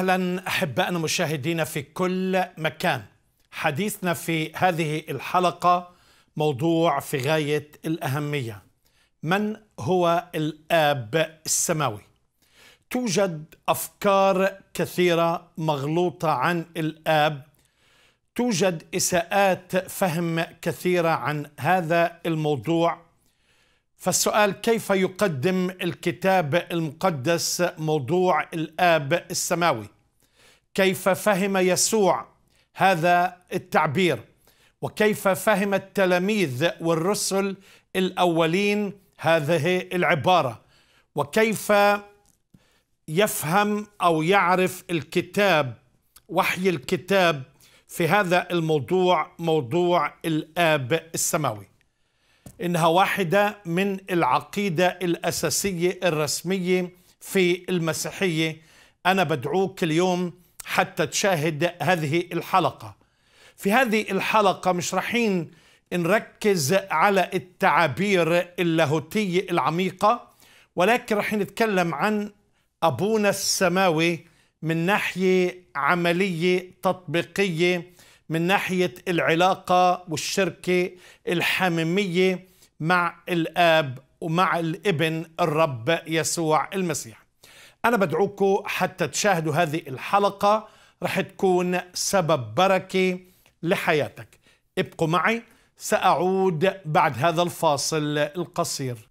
اهلا احبائنا مشاهدينا في كل مكان حديثنا في هذه الحلقه موضوع في غايه الاهميه من هو الاب السماوي توجد افكار كثيره مغلوطه عن الاب توجد اساءات فهم كثيره عن هذا الموضوع فالسؤال كيف يقدم الكتاب المقدس موضوع الاب السماوي كيف فهم يسوع هذا التعبير وكيف فهم التلاميذ والرسل الاولين هذه العباره وكيف يفهم او يعرف الكتاب وحي الكتاب في هذا الموضوع موضوع الاب السماوي انها واحده من العقيده الاساسيه الرسميه في المسيحيه انا بدعوك اليوم حتى تشاهد هذه الحلقه في هذه الحلقه مش رايحين نركز على التعابير اللاهوتيه العميقه ولكن راح نتكلم عن ابونا السماوي من ناحيه عمليه تطبيقيه من ناحية العلاقة والشركة الحميمية مع الآب ومع الابن الرب يسوع المسيح أنا بدعوكم حتى تشاهدوا هذه الحلقة رح تكون سبب بركة لحياتك ابقوا معي سأعود بعد هذا الفاصل القصير